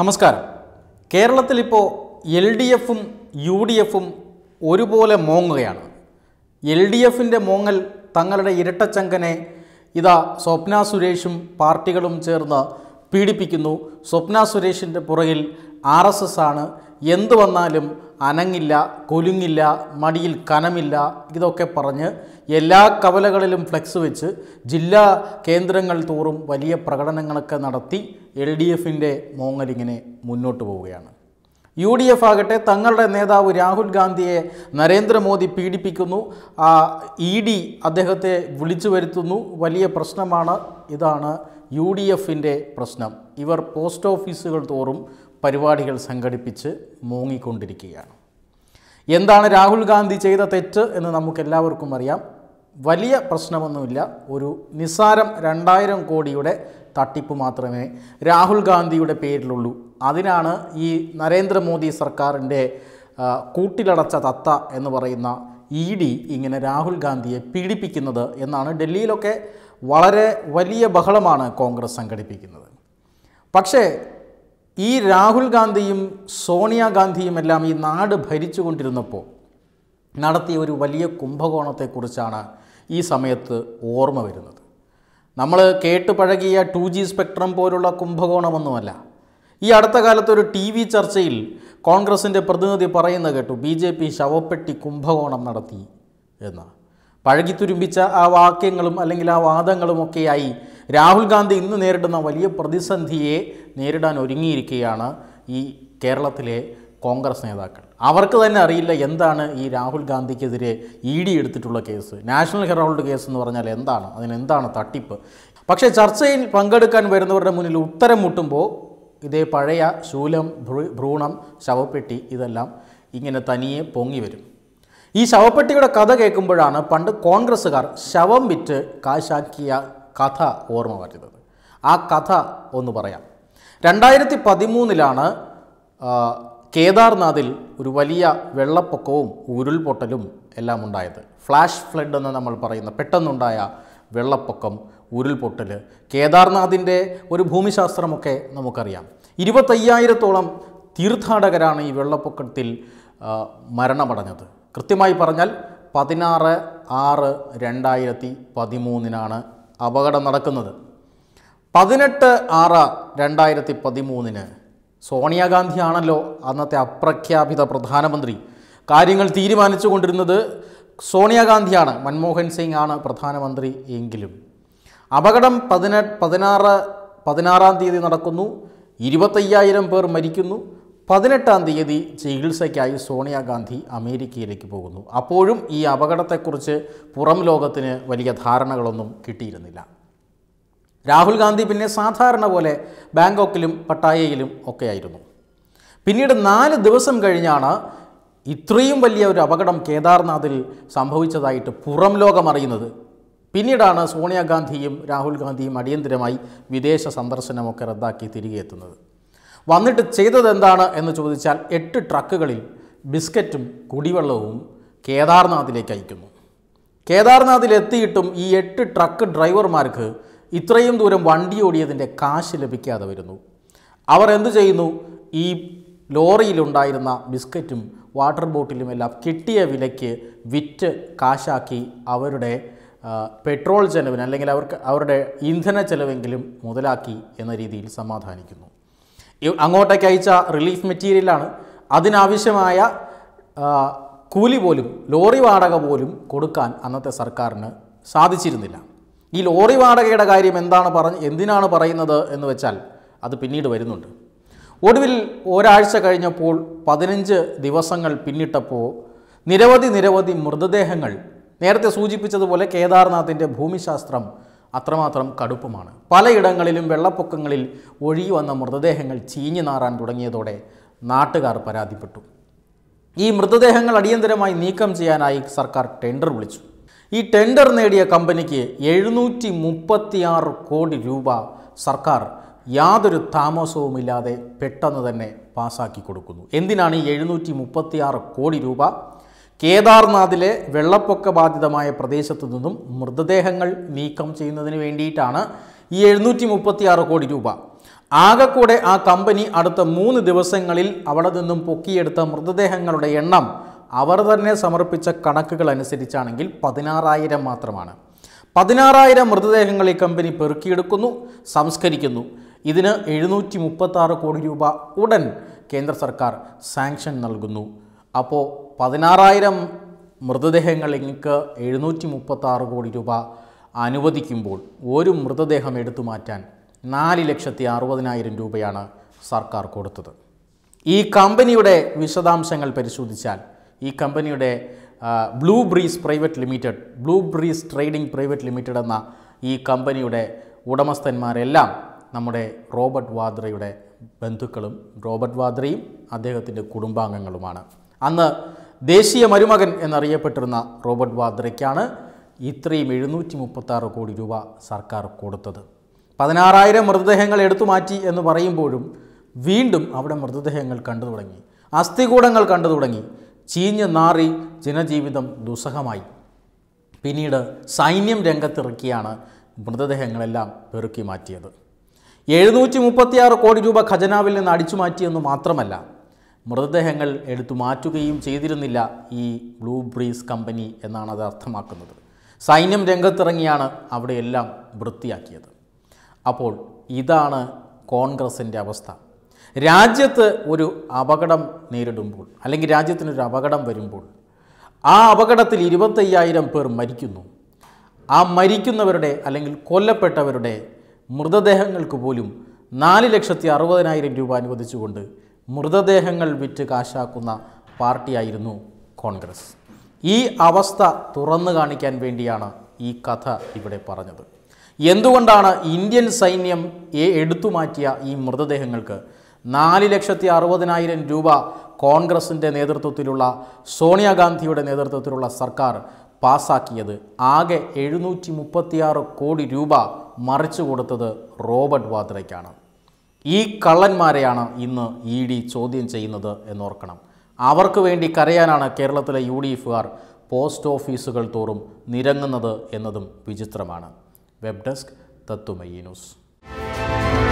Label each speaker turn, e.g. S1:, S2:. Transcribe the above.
S1: നമസ്കാരം കേരളത്തിലിപ്പോൾ L D എഫും യു ഡി എഫും ഒരുപോലെ മോങ്ങുകയാണ് എൽ ഡി എഫിൻ്റെ മോങ്ങൽ തങ്ങളുടെ ഇരട്ടച്ചങ്കനെ ഇതാ സ്വപ്ന സുരേഷും പാർട്ടികളും ചേർന്ന് പീഡിപ്പിക്കുന്നു സ്വപ്ന സുരേഷിൻ്റെ പുറകിൽ ആർ എസ് എസ് ആണ് എന്തു വന്നാലും അനങ്ങില്ല കൊലുങ്ങില്ല മടിയിൽ കനമില്ല ഇതൊക്കെ പറഞ്ഞ് എല്ലാ കവലകളിലും ഫ്ലെക്സ് വെച്ച് ജില്ലാ കേന്ദ്രങ്ങൾ തോറും വലിയ പ്രകടനങ്ങളൊക്കെ നടത്തി എൽ ഡി എഫിൻ്റെ മോങ്ങലിങ്ങനെ മുന്നോട്ട് പോവുകയാണ് യു ഡി എഫ് ആകട്ടെ തങ്ങളുടെ നേതാവ് രാഹുൽ ഗാന്ധിയെ നരേന്ദ്രമോദി പീഡിപ്പിക്കുന്നു ഇ ഡി അദ്ദേഹത്തെ വിളിച്ചു വരുത്തുന്നു വലിയ പ്രശ്നമാണ് ഇതാണ് യു ഡി എഫിൻ്റെ പ്രശ്നം ഇവർ പോസ്റ്റ് ഓഫീസുകൾ തോറും പരിപാടികൾ സംഘടിപ്പിച്ച് മൂങ്ങിക്കൊണ്ടിരിക്കുകയാണ് എന്താണ് രാഹുൽ ഗാന്ധി ചെയ്ത തെറ്റ് എന്ന് നമുക്കെല്ലാവർക്കും അറിയാം വലിയ പ്രശ്നമൊന്നുമില്ല ഒരു നിസ്സാരം രണ്ടായിരം കോടിയുടെ തട്ടിപ്പ് മാത്രമേ രാഹുൽ ഗാന്ധിയുടെ പേരിലുള്ളൂ അതിനാണ് ഈ നരേന്ദ്രമോദി സർക്കാരിൻ്റെ കൂട്ടിലടച്ച തത്ത എന്ന് പറയുന്ന ഇ ഡി ഇങ്ങനെ രാഹുൽ ഗാന്ധിയെ പീഡിപ്പിക്കുന്നത് എന്നാണ് ഡൽഹിയിലൊക്കെ വളരെ വലിയ ബഹളമാണ് കോൺഗ്രസ് സംഘടിപ്പിക്കുന്നത് പക്ഷേ ഈ രാഹുൽ ഗാന്ധിയും സോണിയാഗാന്ധിയും എല്ലാം ഈ നാട് ഭരിച്ചുകൊണ്ടിരുന്നപ്പോൾ നടത്തിയ ഒരു വലിയ കുംഭകോണത്തെക്കുറിച്ചാണ് ഈ സമയത്ത് ഓർമ്മ വരുന്നത് നമ്മൾ കേട്ട് പഴകിയ ടു ജി സ്പെക്ട്രം പോലുള്ള കുംഭകോണമൊന്നുമല്ല ഈ അടുത്ത കാലത്തൊരു ടി വി ചർച്ചയിൽ കോൺഗ്രസിൻ്റെ പ്രതിനിധി പറയുന്ന കേട്ടു ബി ജെ പി ശവപ്പെട്ടി കുംഭകോണം നടത്തി എന്ന് പഴകിത്തുരുമ്പിച്ച ആ വാക്യങ്ങളും അല്ലെങ്കിൽ ആ വാദങ്ങളുമൊക്കെയായി രാഹുൽ ഗാന്ധി ഇന്ന് നേരിടുന്ന വലിയ പ്രതിസന്ധിയെ നേരിടാൻ ഒരുങ്ങിയിരിക്കുകയാണ് ഈ കേരളത്തിലെ കോൺഗ്രസ് നേതാക്കൾ അവർക്ക് തന്നെ അറിയില്ല എന്താണ് ഈ രാഹുൽ ഗാന്ധിക്കെതിരെ ഇ ഡി എടുത്തിട്ടുള്ള കേസ് നാഷണൽ ഹെറാൾഡ് കേസ് എന്ന് പറഞ്ഞാൽ എന്താണ് അതിനെന്താണ് തട്ടിപ്പ് പക്ഷേ ചർച്ചയിൽ പങ്കെടുക്കാൻ വരുന്നവരുടെ മുന്നിൽ ഉത്തരം മുട്ടുമ്പോൾ ഇതേ പഴയ ശൂലം ഭ്രൂണം ശവപ്പെട്ടി ഇതെല്ലാം ഇങ്ങനെ തനിയെ പൊങ്ങി വരും ഈ ശവപ്പെട്ടിയുടെ കഥ കേൾക്കുമ്പോഴാണ് പണ്ട് കോൺഗ്രസ്സുകാർ ശവം വിറ്റ് കാശാക്കിയ കഥ ഓർമ്മ വരുന്നത് ആ കഥ ഒന്ന് പറയാം രണ്ടായിരത്തി പതിമൂന്നിലാണ് കേദാർനാഥിൽ ഒരു വലിയ വെള്ളപ്പൊക്കവും ഉരുൾപൊട്ടലും എല്ലാം ഉണ്ടായത് ഫ്ലാഷ് ഫ്ലഡ് എന്ന് നമ്മൾ പറയുന്ന പെട്ടെന്നുണ്ടായ വെള്ളപ്പൊക്കം ഉരുൾപൊട്ടൽ കേദാർനാഥിൻ്റെ ഒരു ഭൂമിശാസ്ത്രമൊക്കെ നമുക്കറിയാം ഇരുപത്തയ്യായിരത്തോളം തീർത്ഥാടകരാണ് ഈ വെള്ളപ്പൊക്കത്തിൽ മരണമടഞ്ഞത് കൃത്യമായി പറഞ്ഞാൽ പതിനാറ് ആറ് രണ്ടായിരത്തി പതിമൂന്നിനാണ് അപകടം നടക്കുന്നത് പതിനെട്ട് ആറ് രണ്ടായിരത്തി പതിമൂന്നിന് സോണിയാഗാന്ധിയാണല്ലോ അന്നത്തെ അപ്രഖ്യാപിത പ്രധാനമന്ത്രി കാര്യങ്ങൾ തീരുമാനിച്ചു കൊണ്ടിരുന്നത് സോണിയാഗാന്ധിയാണ് മൻമോഹൻ സിംഗ് ആണ് പ്രധാനമന്ത്രി എങ്കിലും അപകടം പതിനെ പതിനാറ് പതിനാറാം തീയതി നടക്കുന്നു ഇരുപത്തയ്യായിരം പേർ മരിക്കുന്നു പതിനെട്ടാം തീയതി ചികിത്സയ്ക്കായി സോണിയാഗാന്ധി അമേരിക്കയിലേക്ക് പോകുന്നു അപ്പോഴും ഈ അപകടത്തെക്കുറിച്ച് പുറം ലോകത്തിന് വലിയ ധാരണകളൊന്നും കിട്ടിയിരുന്നില്ല രാഹുൽ ഗാന്ധി പിന്നെ സാധാരണ പോലെ ബാങ്കോക്കിലും പട്ടായയിലും ഒക്കെയായിരുന്നു പിന്നീട് നാല് ദിവസം കഴിഞ്ഞാണ് ഇത്രയും വലിയ ഒരു അപകടം കേദാർനാഥിൽ സംഭവിച്ചതായിട്ട് പുറം ലോകം അറിയുന്നത് പിന്നീടാണ് സോണിയാഗാന്ധിയും രാഹുൽ ഗാന്ധിയും അടിയന്തരമായി വിദേശ സന്ദർശനമൊക്കെ റദ്ദാക്കി തിരികെ എത്തുന്നത് വന്നിട്ട് ചെയ്തത് എന്താണ് എന്ന് ചോദിച്ചാൽ എട്ട് ട്രക്കുകളിൽ ബിസ്ക്കറ്റും കുടിവെള്ളവും കേദാർനാഥിലേക്ക് അയക്കുന്നു കേദാർനാഥിലെത്തിയിട്ടും എത്തിയിട്ടും ഈ എട്ട് ട്രക്ക് ഡ്രൈവർമാർക്ക് ഇത്രയും ദൂരം വണ്ടി ഓടിയതിൻ്റെ കാശ് ലഭിക്കാതെ വരുന്നു അവർ എന്തു ചെയ്യുന്നു ഈ ലോറിയിലുണ്ടായിരുന്ന ബിസ്ക്കറ്റും വാട്ടർ ബോട്ടിലും എല്ലാം കിട്ടിയ വിലയ്ക്ക് വിറ്റ് കാശാക്കി അവരുടെ പെട്രോൾ ചെലവിന് അല്ലെങ്കിൽ അവർക്ക് അവരുടെ ഇന്ധന ചെലവെങ്കിലും മുതലാക്കി എന്ന രീതിയിൽ സമാധാനിക്കുന്നു അങ്ങോട്ടേക്ക് അയച്ച റിലീഫ് മെറ്റീരിയലാണ് അതിനാവശ്യമായ കൂലി പോലും ലോറി വാടക പോലും കൊടുക്കാൻ അന്നത്തെ സർക്കാരിന് സാധിച്ചിരുന്നില്ല ഈ ലോറി വാടകയുടെ കാര്യം എന്താണ് പറഞ്ഞ് എന്തിനാണ് പറയുന്നത് എന്ന് വെച്ചാൽ അത് പിന്നീട് വരുന്നുണ്ട് ഒടുവിൽ ഒരാഴ്ച കഴിഞ്ഞപ്പോൾ പതിനഞ്ച് ദിവസങ്ങൾ പിന്നിട്ടപ്പോൾ നിരവധി നിരവധി മൃതദേഹങ്ങൾ നേരത്തെ സൂചിപ്പിച്ചതുപോലെ കേദാർനാഥിൻ്റെ ഭൂമിശാസ്ത്രം അത്രമാത്രം കടുപ്പമാണ് പലയിടങ്ങളിലും വെള്ളപ്പൊക്കങ്ങളിൽ ഒഴുകി വന്ന മൃതദേഹങ്ങൾ ചീഞ്ഞു നാറാൻ തുടങ്ങിയതോടെ നാട്ടുകാർ പരാതിപ്പെട്ടു ഈ മൃതദേഹങ്ങൾ അടിയന്തരമായി നീക്കം ചെയ്യാനായി സർക്കാർ ടെൻഡർ വിളിച്ചു ഈ ടെൻഡർ നേടിയ കമ്പനിക്ക് എഴുന്നൂറ്റി മുപ്പത്തിയാറ് കോടി രൂപ സർക്കാർ യാതൊരു താമസവുമില്ലാതെ പെട്ടെന്ന് തന്നെ പാസാക്കി കൊടുക്കുന്നു എന്തിനാണ് ഈ എഴുന്നൂറ്റി മുപ്പത്തിയാറ് കോടി രൂപ കേദാർനാഥിലെ വെള്ളപ്പൊക്ക ബാധിതമായ പ്രദേശത്തു നിന്നും മൃതദേഹങ്ങൾ നീക്കം ചെയ്യുന്നതിന് വേണ്ടിയിട്ടാണ് ഈ എഴുന്നൂറ്റി കോടി രൂപ ആകെക്കൂടെ ആ കമ്പനി അടുത്ത മൂന്ന് ദിവസങ്ങളിൽ അവിടെ നിന്നും പൊക്കിയെടുത്ത മൃതദേഹങ്ങളുടെ എണ്ണം അവർ തന്നെ സമർപ്പിച്ച കണക്കുകൾ അനുസരിച്ചാണെങ്കിൽ പതിനാറായിരം മാത്രമാണ് പതിനാറായിരം മൃതദേഹങ്ങൾ ഈ കമ്പനി പെറുക്കിയെടുക്കുന്നു സംസ്കരിക്കുന്നു ഇതിന് എഴുന്നൂറ്റി മുപ്പത്തി കോടി രൂപ ഉടൻ കേന്ദ്ര സർക്കാർ സാങ്ഷൻ നൽകുന്നു അപ്പോൾ പതിനാറായിരം മൃതദേഹങ്ങൾ എനിക്ക് എഴുന്നൂറ്റി മുപ്പത്താറ് കോടി രൂപ അനുവദിക്കുമ്പോൾ ഒരു മൃതദേഹം എടുത്തു മാറ്റാൻ നാല് ലക്ഷത്തി അറുപതിനായിരം രൂപയാണ് സർക്കാർ കൊടുത്തത് ഈ കമ്പനിയുടെ വിശദാംശങ്ങൾ പരിശോധിച്ചാൽ ഈ കമ്പനിയുടെ Blue Breeze Private Limited Blue Breeze Trading Private Limited എന്ന ഈ കമ്പനിയുടെ ഉടമസ്ഥന്മാരെല്ലാം നമ്മുടെ റോബർട്ട് വാദ്രയുടെ ബന്ധുക്കളും റോബർട്ട് വാദ്രയും അദ്ദേഹത്തിൻ്റെ കുടുംബാംഗങ്ങളുമാണ് അന്ന് ദേശീയ മരുമകൻ എന്നറിയപ്പെട്ടിരുന്ന റോബർട്ട് വാദ്രയ്ക്കാണ് ഇത്രയും എഴുന്നൂറ്റി മുപ്പത്താറ് കോടി രൂപ സർക്കാർ കൊടുത്തത് പതിനാറായിരം മൃതദേഹങ്ങൾ എടുത്തു മാറ്റി എന്ന് പറയുമ്പോഴും വീണ്ടും അവിടെ മൃതദേഹങ്ങൾ കണ്ടു തുടങ്ങി അസ്ഥികൂടങ്ങൾ കണ്ടു തുടങ്ങി ചീഞ്ഞ് നാറി ജനജീവിതം ദുസ്സഹമായി പിന്നീട് സൈന്യം രംഗത്തിറക്കിയാണ് മൃതദേഹങ്ങളെല്ലാം പെറുക്കി മാറ്റിയത് എഴുന്നൂറ്റി മുപ്പത്തിയാറ് കോടി രൂപ ഖജനാവിൽ നിന്ന് അടിച്ചു മാറ്റിയെന്ന് മാത്രമല്ല മൃതദേഹങ്ങൾ എടുത്തു മാറ്റുകയും ചെയ്തിരുന്നില്ല ഈ ബ്ലൂ ബ്രീസ് കമ്പനി എന്നാണ് അത് അർത്ഥമാക്കുന്നത് സൈന്യം രംഗത്തിറങ്ങിയാണ് അവിടെയെല്ലാം വൃത്തിയാക്കിയത് അപ്പോൾ ഇതാണ് കോൺഗ്രസിൻ്റെ അവസ്ഥ രാജ്യത്ത് ഒരു അപകടം നേരിടുമ്പോൾ അല്ലെങ്കിൽ രാജ്യത്തിനൊരു അപകടം വരുമ്പോൾ ആ അപകടത്തിൽ ഇരുപത്തയ്യായിരം പേർ മരിക്കുന്നു ആ മരിക്കുന്നവരുടെ അല്ലെങ്കിൽ കൊല്ലപ്പെട്ടവരുടെ മൃതദേഹങ്ങൾക്ക് പോലും നാല് ലക്ഷത്തി അറുപതിനായിരം രൂപ അനുവദിച്ചുകൊണ്ട് മൃതദേഹങ്ങൾ വിറ്റ് കാശാക്കുന്ന പാർട്ടിയായിരുന്നു കോൺഗ്രസ് ഈ അവസ്ഥ തുറന്നു കാണിക്കാൻ വേണ്ടിയാണ് ഈ കഥ ഇവിടെ പറഞ്ഞത് എന്തുകൊണ്ടാണ് ഇന്ത്യൻ സൈന്യം എടുത്തു മാറ്റിയ ഈ മൃതദേഹങ്ങൾക്ക് നാല് ലക്ഷത്തി അറുപതിനായിരം രൂപ കോൺഗ്രസിൻ്റെ നേതൃത്വത്തിലുള്ള സോണിയാഗാന്ധിയുടെ നേതൃത്വത്തിലുള്ള സർക്കാർ പാസാക്കിയത് ആകെ എഴുന്നൂറ്റി മുപ്പത്തിയാറ് കോടി രൂപ മറിച്ചു കൊടുത്തത് റോബർട്ട് വാദ്രയ്ക്കാണ് ഈ കള്ളന്മാരെയാണ് ഇന്ന് ഇ ഡി ചോദ്യം ചെയ്യുന്നത് എന്നോർക്കണം അവർക്ക് വേണ്ടി കരയാനാണ് കേരളത്തിലെ യു ഡി എഫുകാർ പോസ്റ്റ് ഓഫീസുകൾ തോറും നിരങ്ങുന്നത് എന്നതും വിചിത്രമാണ് വെബ് ഡെസ്ക് തത്തുമയി ന്യൂസ്